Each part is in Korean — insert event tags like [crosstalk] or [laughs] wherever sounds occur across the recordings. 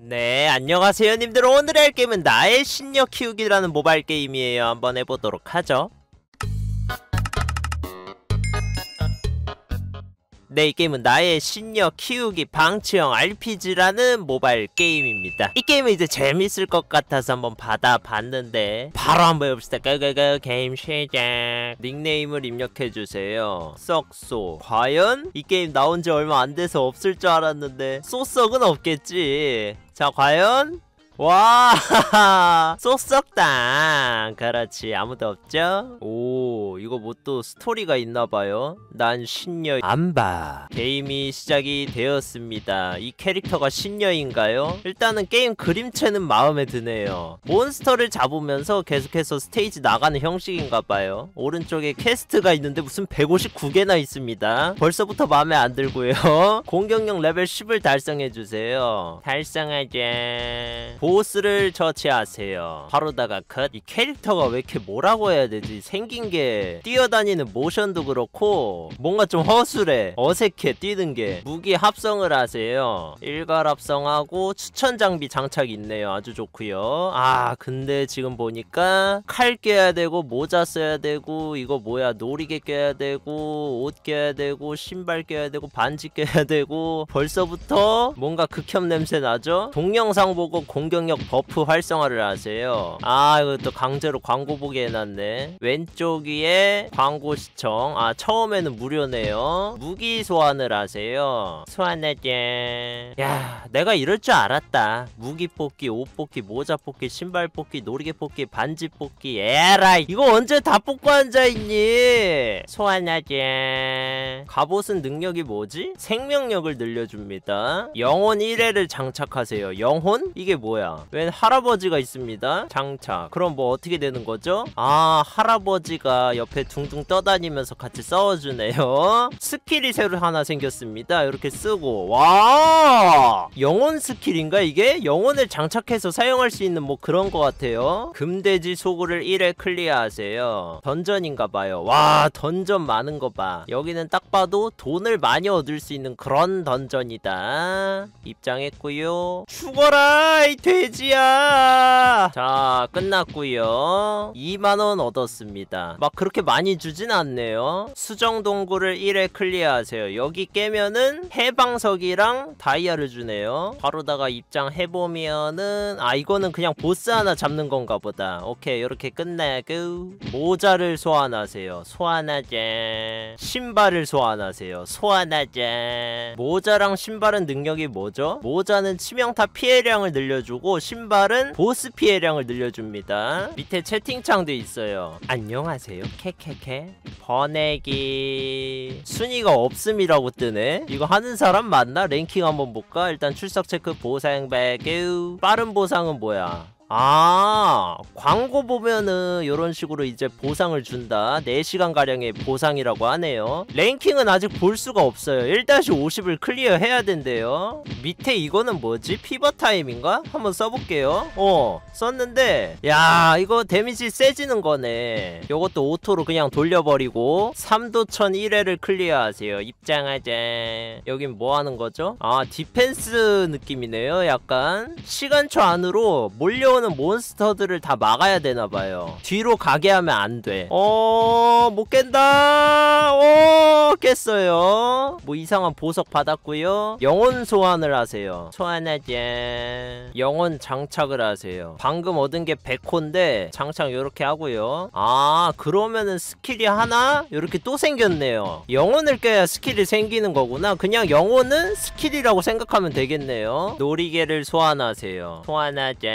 네 안녕하세요 님들 오늘의 게임은 나의 신력 키우기라는 모바일 게임이에요 한번 해보도록 하죠 네, 이 게임은 나의 신력 키우기 방치형 RPG라는 모바일 게임입니다. 이 게임은 이제 재밌을 것 같아서 한번 받아봤는데 바로 한번 해봅시다. 가가가 게임 시작. 닉네임을 입력해주세요. 썩소. 과연? 이 게임 나온 지 얼마 안 돼서 없을 줄 알았는데 소썩은 없겠지. 자, 과연? 와 [laughs] 쏙쏙당 그렇지 아무도 없죠? 오 이거 뭐 또 스토리가 있나봐요 난 신녀 안봐 게임이 시작이 되었습니다 이 캐릭터가 신녀인가요? 일단은 게임 그림체는 마음에 드네요 몬스터를 잡으면서 계속해서 스테이지 나가는 형식인가봐요 오른쪽에 퀘스트가 있는데 무슨 159개나 있습니다 벌써부터 마음에 안 들고요 [laughs] 공격력 레벨 10을 달성해주세요 달성하자 보스를 처치하세요 바로다가 컷이 캐릭터가 왜 이렇게 뭐라고 해야 되지 생긴 게 뛰어다니는 모션도 그렇고 뭔가 좀 허술해 어색해 뛰는 게 무기 합성을 하세요 일괄 합성하고 추천 장비 장착 있네요 아주 좋고요 아 근데 지금 보니까 칼 껴야 되고 모자 써야 되고 이거 뭐야 놀이개 껴야 되고 옷 껴야 되고 신발 껴야 되고 반지 껴야 되고 벌써부터 뭔가 극혐 냄새 나죠 동영상 보고 공격 공격력 버프 활성화를 하세요 아 이거 또 강제로 광고 보게 해놨네 왼쪽 위에 광고 시청 아 처음에는 무료네요 무기 소환을 하세요 소환할게 야 내가 이럴 줄 알았다 무기 뽑기 옷 뽑기 모자 뽑기 신발 뽑기 놀이개 뽑기 반지 뽑기 에라이 이거 언제 다 뽑고 앉아있니 소환하게 갑옷은 능력이 뭐지? 생명력을 늘려줍니다 영혼 1회를 장착하세요 영혼? 이게 뭐야 뭐야 웬 할아버지가 있습니다 장차 그럼 뭐 어떻게 되는 거죠? 아 할아버지가 옆에 둥둥 떠다니면서 같이 싸워주네요 스킬이 새로 하나 생겼습니다 이렇게 쓰고 와 영혼 스킬인가 이게? 영혼을 장착해서 사용할 수 있는 뭐 그런 거 같아요 금돼지 소굴을 1회 클리어하세요 던전인가봐요 와 던전 많은 거봐 여기는 딱 봐도 돈을 많이 얻을 수 있는 그런 던전이다 입장했고요 죽어라 이 돼! 돼지야 자 끝났고요 2만원 얻었습니다 막 그렇게 많이 주진 않네요 수정 동굴을 1회 클리어하세요 여기 깨면은 해방석이랑 다이아를 주네요 바로다가 입장해보면은 아 이거는 그냥 보스 하나 잡는 건가 보다 오케이 이렇게 끝내고 모자를 소환하세요 소환하자 신발을 소환하세요 소환하자 모자랑 신발은 능력이 뭐죠? 모자는 치명타 피해량을 늘려주고 늘주고 신발은 보스 피해량을 늘려줍니다 밑에 채팅창도 있어요 안녕하세요 케케케 번외기 순위가 없음이라고 뜨네 이거 하는 사람 맞나? 랭킹 한번 볼까? 일단 출석 체크 보상 배0 빠른 보상은 뭐야 아 광고 보면은 이런 식으로 이제 보상을 준다 4시간가량의 보상이라고 하네요 랭킹은 아직 볼 수가 없어요 1-50을 클리어 해야 된대요 밑에 이거는 뭐지? 피버타임인가? 한번 써볼게요 어 썼는데 야 이거 데미지 세지는 거네 이것도 오토로 그냥 돌려버리고 3도천 1회를 클리어하세요 입장하자 여긴 뭐하는 거죠? 아 디펜스 느낌이네요 약간 시간초 안으로 몰려오 싸우는 몬스터들을 다 막아야 되나봐요 뒤로 가게 하면 안돼 어... 못 깬다 어... 깼어요 뭐 이상한 보석 받았고요 영혼 소환을 하세요 소환하지 예. 영혼 장착을 하세요 방금 얻은 게 100호인데 장착 요렇게 하고요 아 그러면은 스킬이 하나? 요렇게 또 생겼네요 영혼을 깨야 스킬이 생기는 거구나 그냥 영혼은 스킬이라고 생각하면 되겠네요 놀이개를 소환하세요 소환하자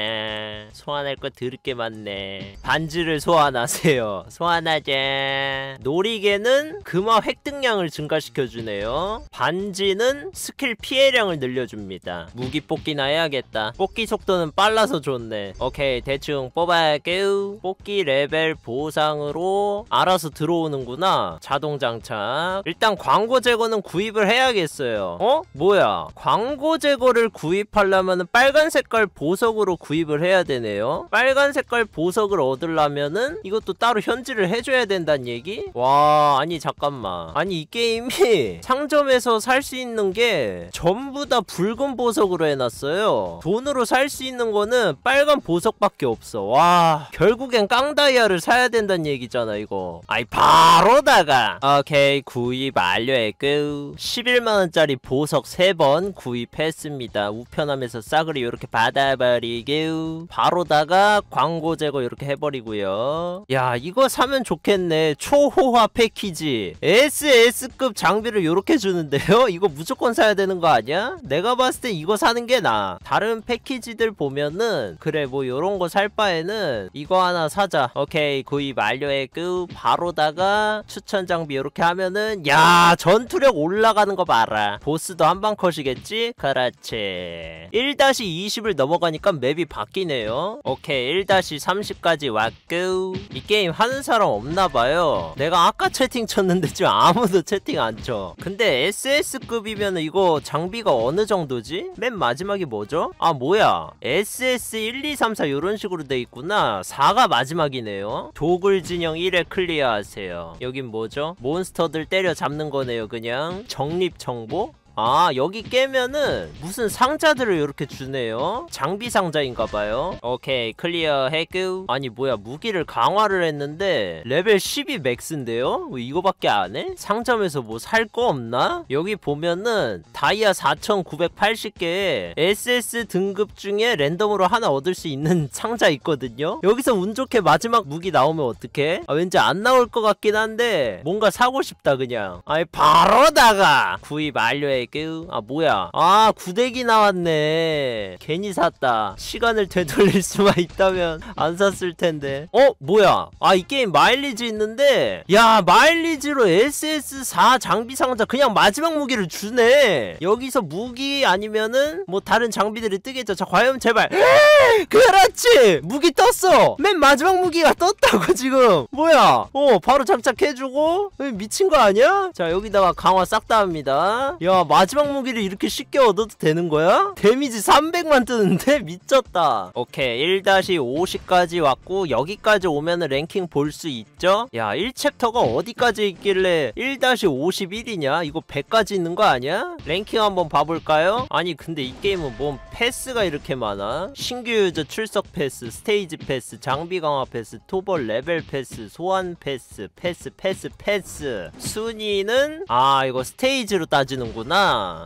소환할거 드럽게 많네 반지를 소환하세요 소환하자 놀이개는 금화 획득량을 증가시켜주네요 반지는 스킬 피해량을 늘려줍니다 무기 뽑기나 해야겠다 뽑기 속도는 빨라서 좋네 오케이 대충 뽑아야게요 뽑기 레벨 보상으로 알아서 들어오는구나 자동 장착 일단 광고 제거는 구입을 해야겠어요 어? 뭐야 광고 제거를 구입하려면 빨간 색깔 보석으로 구입을 해야 되네요 빨간 색깔 보석을 얻으려면은 이것도 따로 현질을 해줘야 된다는 얘기? 와 아니 잠깐만 아니 이 게임이 [laughs] 상점에서 살 수 있는 게 전부 다 붉은 보석으로 해놨어요 돈으로 살 수 있는 거는 빨간 보석밖에 없어 와 결국엔 깡다이아를 사야 된다는 얘기잖아 이거 아이 바로다가 오케이 구입 완료했고 11만원짜리 보석 3번 구입했습니다 우편함에서 싸그리 이렇게 받아버리고 바로다가 광고 제거 이렇게 해버리고요 야 이거 사면 좋겠네 초호화 패키지 SS급 장비를 이렇게 주는데요 [laughs] 이거 무조건 사야 되는 거 아니야? 내가 봤을 때 이거 사는 게 나아 다른 패키지들 보면은 그래 뭐 요런 거 살 바에는 이거 하나 사자 오케이 구입 완료했고 그 바로다가 추천 장비 이렇게 하면은 야 전투력 올라가는 거 봐라 보스도 한 방 컷이겠지? 그렇지 1-20을 넘어가니까 맵이 바뀌네요 거요 오케이 1-30까지 왔고 이 게임 하는 사람 없나봐요 내가 아까 채팅 쳤는데 지금 아무도 채팅 안쳐 근데 SS급이면 이거 장비가 어느 정도지? 맨 마지막이 뭐죠? 아 뭐야 SS 1, 2, 3, 4 요런 식으로 돼 있구나 4가 마지막이네요 도굴 진영 1에 클리어하세요 여긴 뭐죠? 몬스터들 때려 잡는 거네요 그냥 정립 정보? 아 여기 깨면은 무슨 상자들을 이렇게 주네요 장비 상자인가봐요 오케이 클리어 해고 아니 뭐야 무기를 강화를 했는데 레벨 12 맥스인데요? 뭐 이거밖에 안해? 상점에서 뭐 살 거 없나? 여기 보면은 다이아 4980개에 SS 등급 중에 랜덤으로 하나 얻을 수 있는 [laughs] 상자 있거든요 여기서 운 좋게 마지막 무기 나오면 어떡해? 아, 왠지 안 나올 것 같긴 한데 뭔가 사고 싶다 그냥 아니 바로다가 구입 완료해 깨우 아 뭐야 아 구데기 나왔네 괜히 샀다 시간을 되돌릴 [laughs] 수만 있다면 안 샀을 텐데 어 뭐야 아 이 게임 마일리지 있는데 야 마일리지로 SS4 장비 상자 그냥 마지막 무기를 주네 여기서 무기 아니면은 뭐 다른 장비들이 뜨겠죠 자 과연 제발 에 그렇지 무기 떴어 맨 마지막 무기가 떴다고 지금 뭐야 어 바로 장착해주고 미친 거 아니야 자 여기다가 강화 싹 다 합니다 야 마지막 무기를 이렇게 쉽게 얻어도 되는 거야? 데미지 300만 뜨는데? [laughs] 미쳤다 오케이 1-50까지 왔고 여기까지 오면은 랭킹 볼 수 있죠? 야 1챕터가 어디까지 있길래 1-51이냐? 이거 100까지 있는 거 아니야? 랭킹 한번 봐볼까요? 아니 근데 이 게임은 뭔 패스가 이렇게 많아? 신규 유저 출석 패스, 스테이지 패스, 장비 강화 패스, 토벌 레벨 패스, 소환 패스, 패스 패스 패스 순위는? 아 이거 스테이지로 따지는구나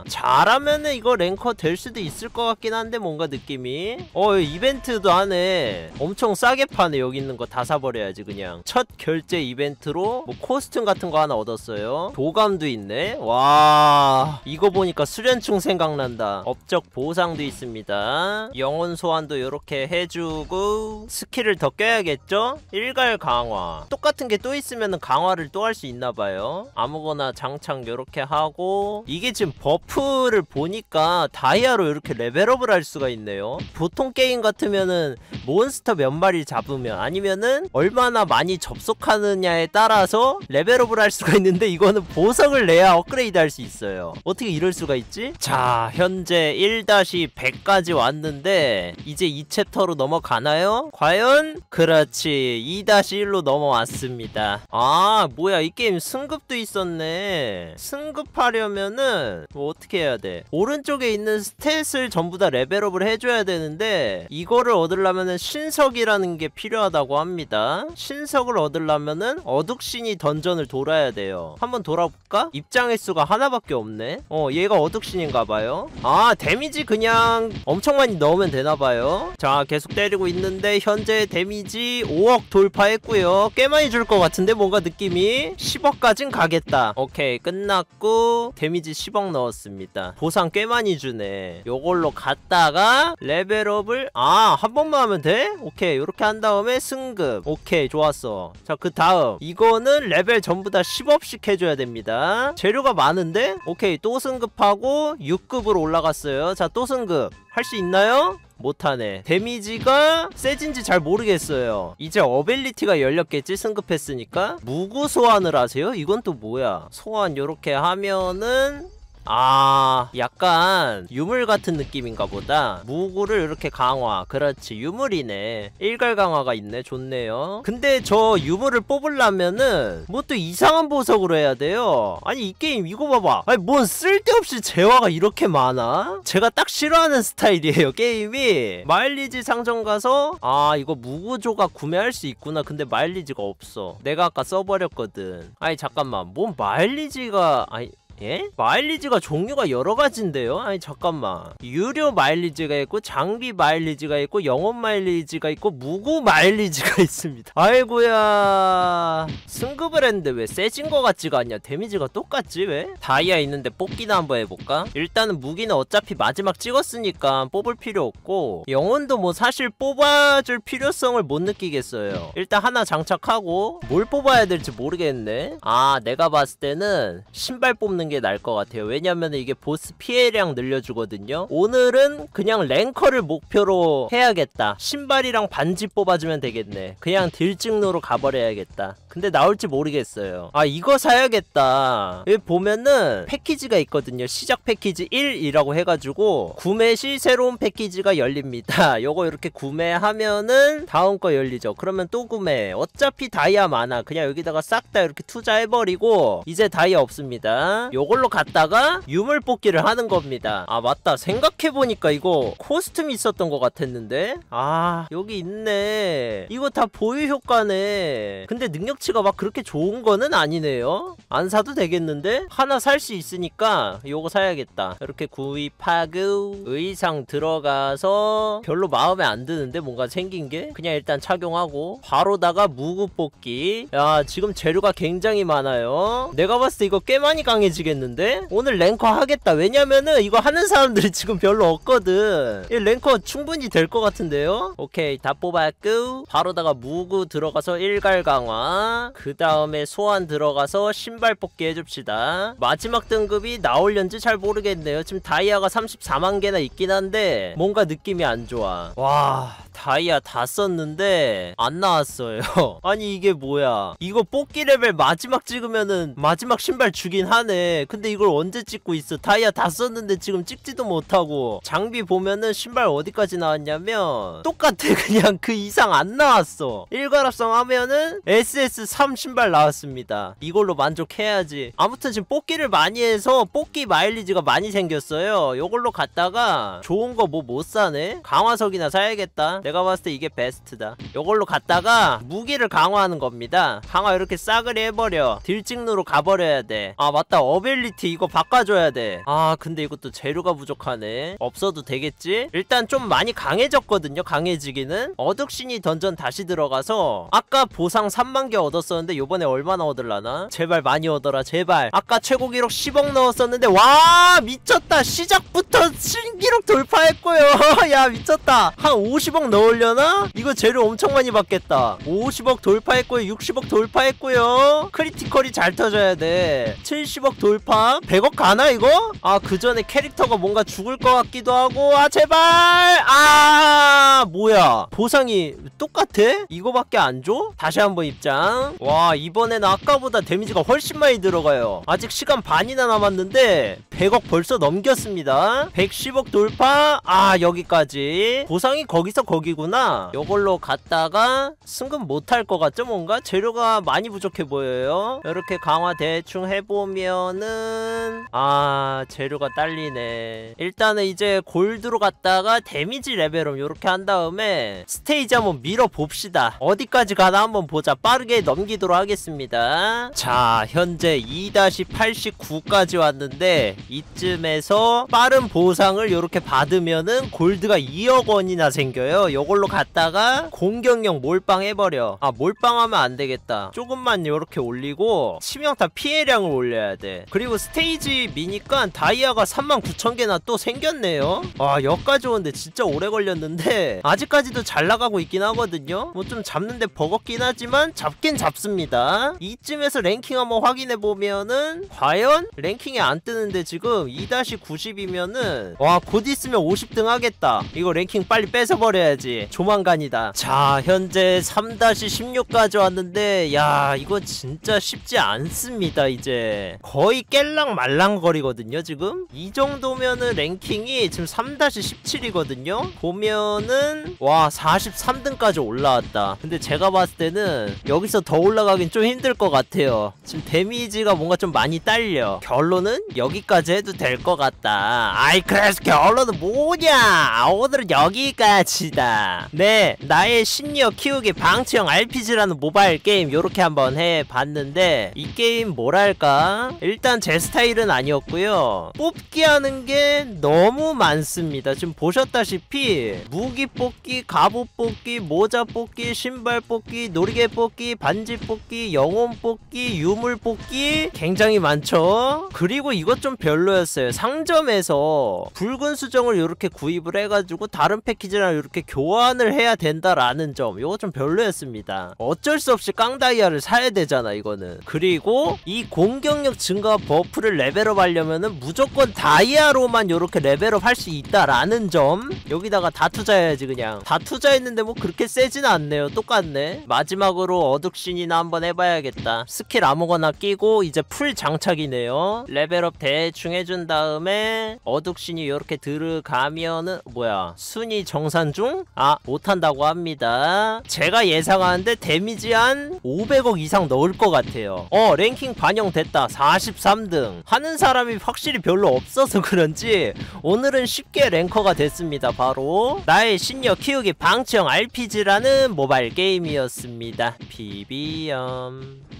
잘하면은 이거 랭커 될 수도 있을 것 같긴 한데 뭔가 느낌이 어 이벤트도 하네 엄청 싸게 파네 여기 있는 거 다 사버려야지 그냥 첫 결제 이벤트로 뭐 코스튬 같은 거 하나 얻었어요 도감도 있네 와 이거 보니까 수련충 생각난다 업적 보상도 있습니다 영혼 소환도 이렇게 해주고 스킬을 더 껴야겠죠? 일갈 강화 똑같은 게 또 있으면 강화를 또 할 수 있나봐요 아무거나 장착 이렇게 하고 이게 지금 지금 버프를 보니까 다이아로 이렇게 레벨업을 할 수가 있네요 보통 게임 같으면은 몬스터 몇마리 잡으면 아니면은 얼마나 많이 접속하느냐에 따라서 레벨업을 할 수가 있는데 이거는 보석을 내야 업그레이드 할 수 있어요 어떻게 이럴 수가 있지? 자 현재 1-100까지 왔는데 이제 이챕터로 넘어가나요? 과연? 그렇지 2-1로 넘어왔습니다 아 뭐야 이 게임 승급도 있었네 승급하려면은 뭐 어떻게 해야 돼 오른쪽에 있는 스탯을 전부 다 레벨업을 해줘야 되는데 이거를 얻으려면 신석이라는 게 필요하다고 합니다 신석을 얻으려면 어둑신이 던전을 돌아야 돼요 한번 돌아볼까? 입장 횟수가 하나밖에 없네 어 얘가 어둑신인가봐요 아 데미지 그냥 엄청 많이 넣으면 되나봐요 자 계속 때리고 있는데 현재 데미지 5억 돌파했고요 꽤 많이 줄 것 같은데 뭔가 느낌이 10억까진 가겠다 오케이 끝났고 데미지 10억 딱 넣었습니다 보상 꽤 많이 주네 요걸로 갔다가 레벨업을 아 한 번만 하면 돼? 오케이 요렇게 한 다음에 승급 오케이 좋았어 자 그 다음 이거는 레벨 전부 다 10업씩 해줘야 됩니다 재료가 많은데? 오케이 또 승급하고 6급으로 올라갔어요 자 또 승급 할 수 있나요? 못하네 데미지가 세진지 잘 모르겠어요 이제 어빌리티가 열렸겠지 승급했으니까 무구 소환을 하세요? 이건 또 뭐야 소환 요렇게 하면은 아 약간 유물 같은 느낌인가 보다 무구를 이렇게 강화 그렇지 유물이네 일갈 강화가 있네 좋네요 근데 저 유물을 뽑으려면은 뭐 또 이상한 보석으로 해야 돼요 아니 이 게임 이거 봐봐 아니 뭔 쓸데없이 재화가 이렇게 많아? 제가 딱 싫어하는 스타일이에요 게임이 마일리지 상점 가서 아 이거 무구조각 구매할 수 있구나 근데 마일리지가 없어 내가 아까 써버렸거든 아니 잠깐만 뭔 마일리지가 아니 예? 마일리지가 종류가 여러 가지인데요? 아니 잠깐만 유료 마일리지가 있고 장비 마일리지가 있고 영업 마일리지가 있고 무구 마일리지가 [laughs] 있습니다 아이고야 승급을 했는데 왜 세진 거 같지가 않냐 데미지가 똑같지 왜? 다이아 있는데 뽑기나 한번 해볼까? 일단은 무기는 어차피 마지막 찍었으니까 뽑을 필요 없고 영혼도 뭐 사실 뽑아줄 필요성을 못 느끼겠어요 일단 하나 장착하고 뭘 뽑아야 될지 모르겠네 아 내가 봤을 때는 신발 뽑는 하는 게 나을 것 같아요 왜냐면 이게 보스 피해량 늘려주거든요 오늘은 그냥 랭커를 목표로 해야겠다 신발이랑 반지 뽑아주면 되겠네 그냥 들증로로 가버려야겠다 근데 나올지 모르겠어요 아 이거 사야겠다 여기 보면은 패키지가 있거든요 시작 패키지 1이라고 해가지고 구매 시 새로운 패키지가 열립니다 [laughs] 요거 이렇게 구매하면은 다음 거 열리죠 그러면 또 구매 어차피 다이아 많아 그냥 여기다가 싹 다 이렇게 투자해버리고 이제 다이아 없습니다 요걸로 갔다가 유물 뽑기를 하는 겁니다 아 맞다 생각해보니까 이거 코스튬 이 있었던 것 같았는데 아 여기 있네 이거 다 보유 효과네 근데 능력치가 막 그렇게 좋은 거는 아니네요 안 사도 되겠는데 하나 살 수 있으니까 요거 사야겠다 이렇게 구입하고 의상 들어가서 별로 마음에 안 드는데 뭔가 생긴 게 그냥 일단 착용하고 바로다가 무구 뽑기 야 지금 재료가 굉장히 많아요 내가 봤을 때 이거 꽤 많이 강해지겠 모르겠는데 오늘 랭커 하겠다 왜냐면은 이거 하는 사람들이 지금 별로 없거든 이 랭커 충분히 될 것 같은데요 오케이 다 뽑았고 바로다가 무구 들어가서 일갈 강화 그 다음에 소환 들어가서 신발 뽑기 해줍시다 마지막 등급이 나올련지 잘 모르겠네요 지금 다이아가 34만개나 있긴 한데 뭔가 느낌이 안 좋아 와 다이아 다 썼는데 안 나왔어요 [laughs] 아니 이게 뭐야 이거 뽑기 레벨 마지막 찍으면은 마지막 신발 주긴 하네 근데 이걸 언제 찍고 있어 다이아 다 썼는데 지금 찍지도 못하고 장비 보면은 신발 어디까지 나왔냐면 똑같아 [laughs] 그냥 그 이상 안 나왔어 일괄합성 하면은 SS3 신발 나왔습니다 이걸로 만족해야지 아무튼 지금 뽑기를 많이 해서 뽑기 마일리지가 많이 생겼어요 이걸로 갔다가 좋은 거 뭐 못 사네 강화석이나 사야겠다 내가 봤을 때 이게 베스트다 이걸로 갔다가 무기를 강화하는 겁니다 강화 이렇게 싸그리 해버려 딜찍누로 가버려야 돼 아 맞다 어이 모빌리티 이거 바꿔줘야 돼아 근데 이것도 재료가 부족하네 없어도 되겠지? 일단 좀 많이 강해졌거든요 강해지기는 어둑신이 던전 다시 들어가서 아까 보상 3만개 얻었었는데 요번에 얼마나 얻을라나? 제발 많이 얻어라 제발 아까 최고 기록 10억 넣었었는데 와 미쳤다 시작부터 신기록 돌파했고요 [laughs] 야 미쳤다 한 50억 넣으려나? 이거 재료 엄청 많이 받겠다 50억 돌파했고요 60억 돌파했고요 크리티컬이 잘 터져야 돼 70억 돌파 했고요 돌파 100억 가나 이거? 아그 전에 캐릭터가 뭔가 죽을 것 같기도 하고 아 제발 아 뭐야 보상이 똑같아? 이거밖에 안 줘? 다시 한번 입장 와 이번에는 아까보다 데미지가 훨씬 많이 들어가요 아직 시간 반이나 남았는데 100억 벌써 넘겼습니다 110억 돌파 아 여기까지 보상이 거기서 거기구나 요걸로 갔다가 승급 못할 것 같죠 뭔가? 재료가 많이 부족해 보여요 이렇게 강화 대충 해보면 나는 아 재료가 딸리네 일단은 이제 골드로 갔다가 데미지 레벨업 요렇게 한 다음에 스테이지 한번 밀어봅시다 어디까지 가나 한번 보자 빠르게 넘기도록 하겠습니다 자 현재 2-89까지 왔는데 이쯤에서 빠른 보상을 요렇게 받으면은 골드가 2억원이나 생겨요 요걸로 갔다가 공격력 몰빵 해버려 아 몰빵하면 안되겠다 조금만 요렇게 올리고 치명타 피해량을 올려야 돼 그리고 스테이지 미니까 다이아가 39,000개나 또 생겼네요 아역기까지 오는데 진짜 오래 걸렸는데 아직까지도 잘 나가고 있긴 하거든요 뭐 좀 잡는데 버겁긴 하지만 잡긴 잡습니다 이쯤에서 랭킹 한번 확인해보면은 과연 랭킹이안 뜨는데 지금 2-90이면은 와 곧 있으면 50등 하겠다 이거 랭킹 빨리 뺏어버려야지 조만간이다 자 현재 3-16까지 왔는데 야 이거 진짜 쉽지 않습니다 이제 거의 거의 깰랑 말랑거리거든요 지금 이 정도면은 랭킹이 지금 3-17이거든요 보면은 와 43등까지 올라왔다 근데 제가 봤을 때는 여기서 더 올라가긴 좀 힘들 것 같아요 지금 데미지가 뭔가 좀 많이 딸려 결론은 여기까지 해도 될 것 같다 아이 그래서 결론은 뭐냐 아, 오늘은 여기까지다 네 나의 심리어 키우기 방치형 RPG라는 모바일 게임 요렇게 한번 해봤는데 이 게임 뭐랄까 일단 일단 제 스타일은 아니었고요 뽑기 하는 게 너무 많습니다 지금 보셨다시피 무기 뽑기, 갑옷 뽑기, 모자 뽑기, 신발 뽑기, 놀이개 뽑기, 반지 뽑기, 영혼 뽑기, 유물 뽑기 굉장히 많죠 그리고 이것 좀 별로였어요 상점에서 붉은 수정을 이렇게 구입을 해가지고 다른 패키지랑 이렇게 교환을 해야 된다라는 점 이거 좀 별로였습니다 어쩔 수 없이 깡다이아를 사야 되잖아 이거는 그리고 이 공격력 증가 버프를 레벨업 하려면은 무조건 다이아로만 이렇게 레벨업 할 수 있다라는 점 여기다가 다 투자해야지 그냥 다 투자했는데 뭐 그렇게 세진 않네요 똑같네 마지막으로 어둑신이나 한번 해봐야겠다 스킬 아무거나 끼고 이제 풀 장착이네요 레벨업 대충 해준 다음에 어둑신이 이렇게 들어가면은 뭐야 순위 정산 중? 아 못한다고 합니다 제가 예상하는데 데미지 한 500억 이상 넣을 것 같아요 어 랭킹 반영됐다 44 3등 하는 사람이 확실히 별로 없어서 그런지 오늘은 쉽게 랭커가 됐습니다 바로 나의 신력 키우기 방청 RPG라는 모바일 게임이었습니다 비비엄